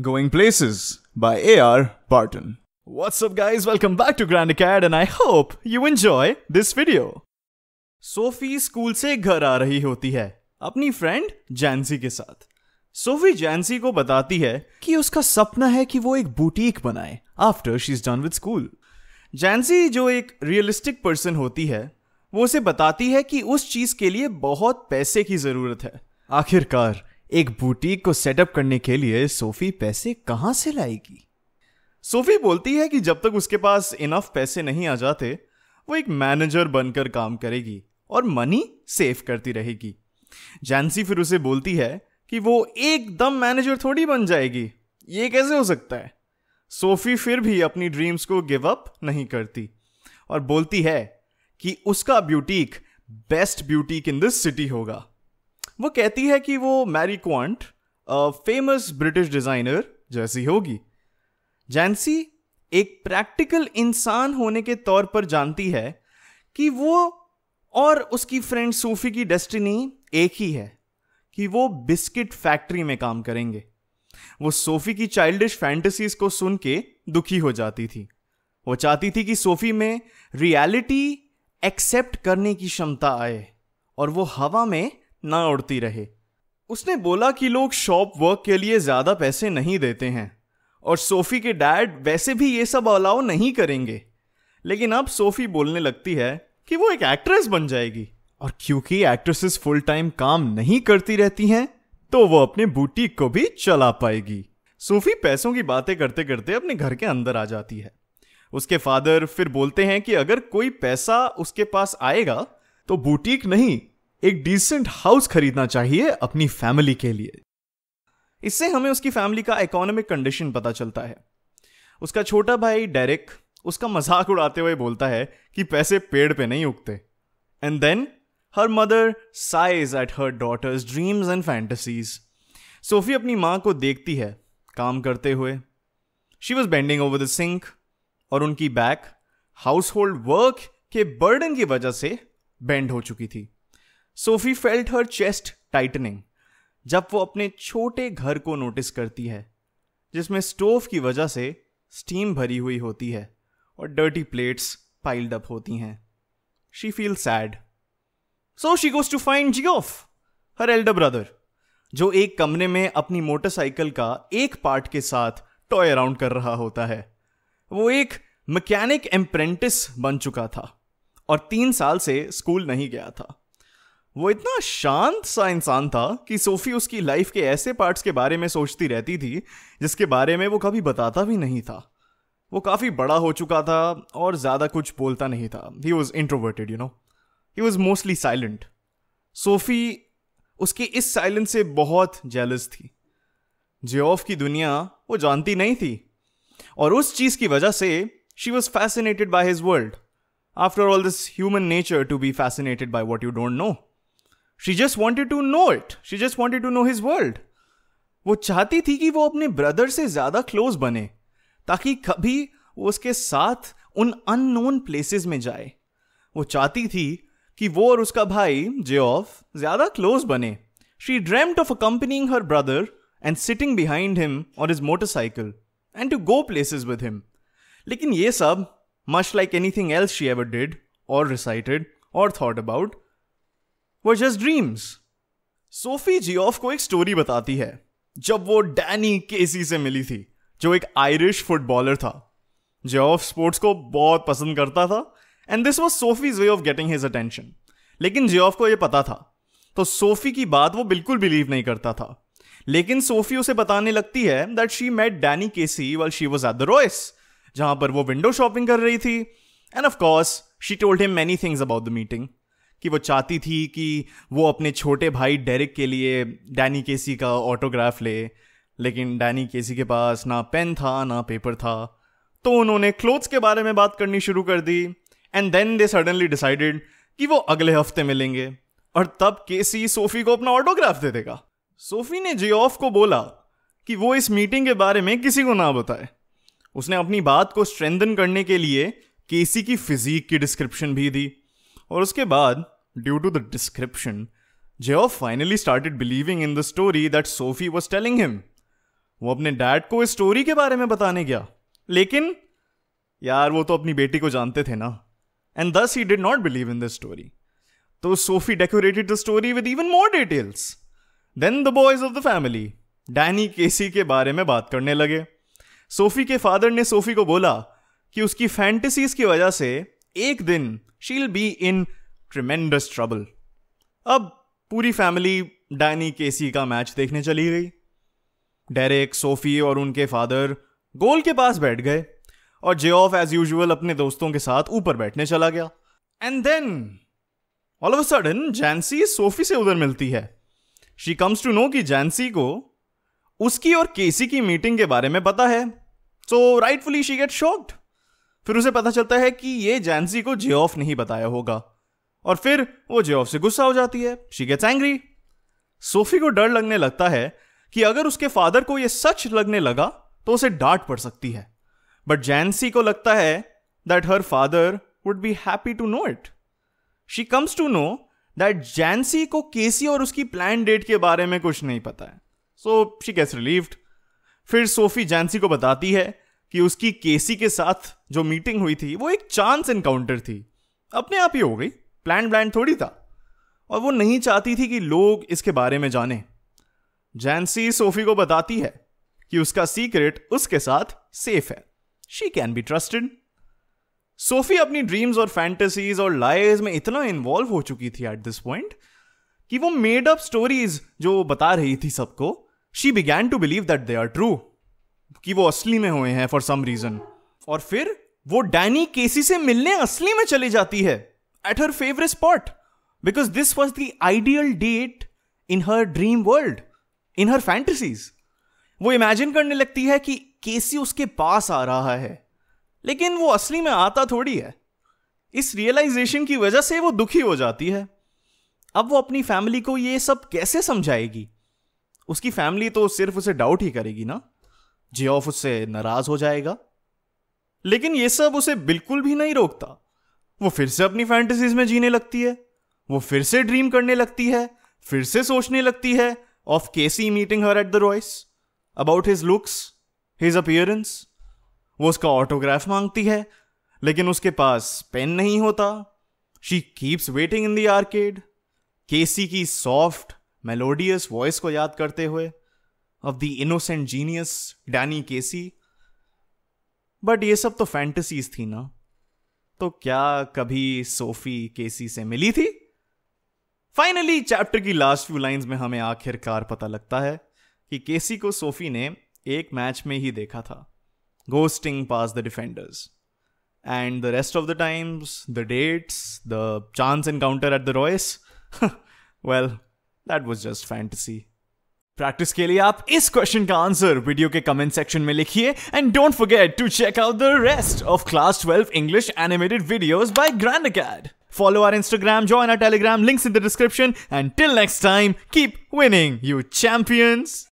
Going Places by A.R. Barton. What's up guys, welcome back to Acad, and I hope you enjoy this video. Sophie school से घर आ रही होती है अपनी friend जैंसी के साथ सोफी जैंसी को बताती है कि उसका सपना है कि वो एक बुटीक बनाए after she is done with school Jansie जो एक रियलिस्टिक पर्सन होती है वो उसे बताती है कि उस चीज के लिए बहुत पैसे की जरूरत है आखिरकार एक बुटीक को सेटअप करने के लिए सोफी पैसे कहां से लाएगी सोफी बोलती है कि जब तक उसके पास इनफ पैसे नहीं आ जाते वो एक मैनेजर बनकर काम करेगी और मनी सेव करती रहेगी जैंसी फिर उसे बोलती है कि वो एकदम मैनेजर थोड़ी बन जाएगी ये कैसे हो सकता है सोफी फिर भी अपनी ड्रीम्स को गिव अप नहीं करती और बोलती है कि उसका boutique best boutique in this city होगा वो कहती है कि वो Mary Quant famous British designer जैसी होगी जैंसी एक प्रैक्टिकल इंसान होने के तौर पर जानती है कि वो और उसकी फ्रेंड सूफी की डेस्टिनी एक ही है कि वो बिस्किट फैक्ट्री में काम करेंगे वो सोफी की चाइल्डिश फैंटेसीज को सुन के दुखी हो जाती थी वो चाहती थी कि सोफी में रियलिटी एक्सेप्ट करने की क्षमता आए और वो हवा में ना उड़ती रहे उसने बोला कि लोग शॉप वर्क के लिए ज़्यादा पैसे नहीं देते हैं और सोफ़ी के डैड वैसे भी ये सब अलाउ नहीं करेंगे लेकिन अब सोफ़ी बोलने लगती है कि वो एक एक्ट्रेस बन जाएगी और क्योंकि एक्ट्रेसेस फुल टाइम काम नहीं करती रहती हैं तो वो अपने बुटीक को भी चला पाएगी सोफ़ी पैसों की बातें करते करते अपने घर के अंदर आ जाती है उसके फादर फिर बोलते हैं कि अगर कोई पैसा उसके पास आएगा तो बुटीक नहीं एक डिसेंट हाउस खरीदना चाहिए अपनी फैमिली के लिए इससे हमें उसकी फैमिली का इकोनॉमिक कंडीशन पता चलता है उसका छोटा भाई डेरिक उसका मजाक उड़ाते हुए बोलता है कि पैसे पेड़ पे नहीं उगते and then her mother sighs at her daughter's dreams and fantasies Sophie अपनी माँ को देखती है काम करते हुए she was bending over the sink और उनकी बैक हाउस होल्ड वर्क के बर्डन की वजह से बेंड हो चुकी थी Sophie felt her chest tightening जब वो अपने छोटे घर को नोटिस करती है जिसमें स्टोव की वजह से स्टीम भरी हुई होती है और डर्टी प्लेट्स पाइल्ड अप होती हैं she feel sad so she goes to find of her elder brother जो एक कमरे में अपनी मोटरसाइकिल का एक पार्ट के साथ टॉय अराउंड कर रहा होता है वो एक मैकेनिक एम्प्रेंटिस बन चुका था और तीन साल से स्कूल नहीं गया था वो इतना शांत सा इंसान था कि सोफी उसकी लाइफ के ऐसे पार्ट्स के बारे में सोचती रहती थी जिसके बारे में वो कभी बताता भी नहीं था वो काफ़ी बड़ा हो चुका था और ज़्यादा कुछ बोलता नहीं था he was introverted you know he was mostly silent Sophie उसकी इस साइलेंस से बहुत जेलस थी जियोफ की दुनिया वो जानती नहीं थी और उस चीज़ की वजह से she was fascinated by his world after all this human nature to be fascinated by what you don't know she just wanted to know it she just wanted to know his world वो चाहती थी कि वो अपने brother से ज्यादा close बने ताकि कभी वो उसके साथ उन अननोन प्लेसेस में जाए वो चाहती थी कि वो और उसका भाई जे ऑफ ज्यादा क्लोज बने she dreamt of accompanying her brother and sitting behind him on his motorcycle and to go places with him लेकिन ये सब much like anything else she ever did or recited or thought about were just dreams. Sophie Geoff को एक story बताती है जब वो Danny केसी से मिली थी जो एक आयरिश फुटबॉलर था जियोफ स्पोर्ट्स को बहुत पसंद करता था and this was Sophie's way of getting his attention लेकिन जियोफ को यह पता था तो सोफी की बात वो बिल्कुल बिलीव नहीं करता था लेकिन सोफी उसे बताने लगती है that she met Danny Casey well she was at the Royce जहां पर वो विंडो शॉपिंग कर रही थी and of course she told him many things about the meeting कि वो चाहती थी कि वो अपने छोटे भाई डेरिक के लिए डैनी केसी का ऑटोग्राफ ले लेकिन डैनी केसी के पास ना पेन था ना पेपर था तो उन्होंने क्लोथ्स के बारे में बात करनी शुरू कर दी and then they suddenly decided कि वो अगले हफ्ते मिलेंगे और तब केसी सोफी को अपना ऑटोग्राफ दे देगा सोफी ने जे ऑफ को बोला कि वो इस मीटिंग के बारे में किसी को ना बताए उसने अपनी बात को स्ट्रेंथन करने के लिए केसी की फिजीक की डिस्क्रिप्शन भी दी और उसके बाद due to the description Geoff finally started believing in the story that Sophie was telling him वो अपने डैड को इस स्टोरी के बारे में बताने गया लेकिन यार वो तो अपनी बेटी को जानते थे ना and thus he did not believe in the story तो Sophie decorated the story with even more details than the boys of the family Danny Casey के बारे में बात करने लगे सोफी के फादर ने सोफी को बोला कि उसकी फैंटेसीज की वजह से एक दिन she'll be in tremendous trouble अब पूरी फैमिली डैनी केसी का मैच देखने चली गई डेरेक सोफी और उनके फादर गोल के पास बैठ गए और जे ऑफ एज यूजल अपने दोस्तों के साथ ऊपर बैठने चला गया and then all of sudden Jansie Sophie से उधर मिलती है शी कम्स टू नो कि जैनसी को उसकी और केसी की मीटिंग के बारे में पता है so rightfully she get shocked फिर उसे पता चलता है कि ये जैनसी को जेऑफ नहीं बताया होगा और फिर वो जेऑफ से गुस्सा हो जाती है शी गेट्स एंग्री सोफी को डर लगने लगता है कि अगर उसके फादर को यह सच लगने लगा तो उसे डांट पड़ सकती है बट जैनसी को लगता है that her father would be happy to know it she comes to know that Jansie को केसी और उसकी प्लान डेट के बारे में कुछ नहीं पता है सो शी गेट्स रिलीव्ड फिर सोफी जैनसी को बताती है कि उसकी केसी के साथ जो मीटिंग हुई थी वो एक चांस इनकाउंटर थी अपने आप ही हो गई प्लान ब्लैंड थोड़ी था और वो नहीं चाहती थी कि लोग इसके बारे में जाने जैनसी सोफी को बताती है कि उसका सीक्रेट उसके साथ सेफ है she can be trusted Sophie अपनी ड्रीम्स और फैंटेसीज और लाइज में इतना इन्वॉल्व हो चुकी थी एट दिस पॉइंट कि वो मेड अप स्टोरीज जो बता रही थी सबको she began to believe that they are true कि वो असली में हुए हैं फॉर सम रीजन और फिर वो डैनी केसी से मिलने असली में चली जाती है at her favourite spot because this was the ideal date in her dream world in her fantasies वो इमेजिन करने लगती है कि केसी उसके पास आ रहा है लेकिन वो असली में आता थोड़ी है इस रियलाइजेशन की वजह से वो दुखी हो जाती है अब वो अपनी फैमिली को ये सब कैसे समझाएगी उसकी फैमिली तो सिर्फ उसे डाउट ही करेगी ना जियोफ उससे नाराज हो जाएगा लेकिन ये सब उसे बिल्कुल भी नहीं रोकता वो फिर से अपनी फैंटेसीज में जीने लगती है वो फिर से ड्रीम करने लगती है फिर से सोचने लगती है of Casey meeting her at the Royce about his looks his appearance वो उसका ऑटोग्राफ मांगती है लेकिन उसके पास पेन नहीं होता she keeps waiting in the arcade Casey की सॉफ्ट मेलोडियस वॉइस को याद करते हुए of the innocent genius Danny Casey but ये सब तो फैंटसीज थी ना तो क्या कभी सोफी केसी से मिली थी फाइनली चैप्टर की लास्ट फ्यू लाइंस में हमें आखिरकार पता लगता है कि केसी को सोफी ने एक मैच में ही देखा था ghosting past the defenders and the rest of the times the dates the chance encounter at the Royce well that was just fantasy practice के लिए आप इस क्वेश्चन का आंसर वीडियो के कमेंट सेक्शन में लिखिए and don't forget to check out the rest of class twelve English animated video by Grand Acad follow our Instagram join our Telegram links in the description and till next time keep winning you champions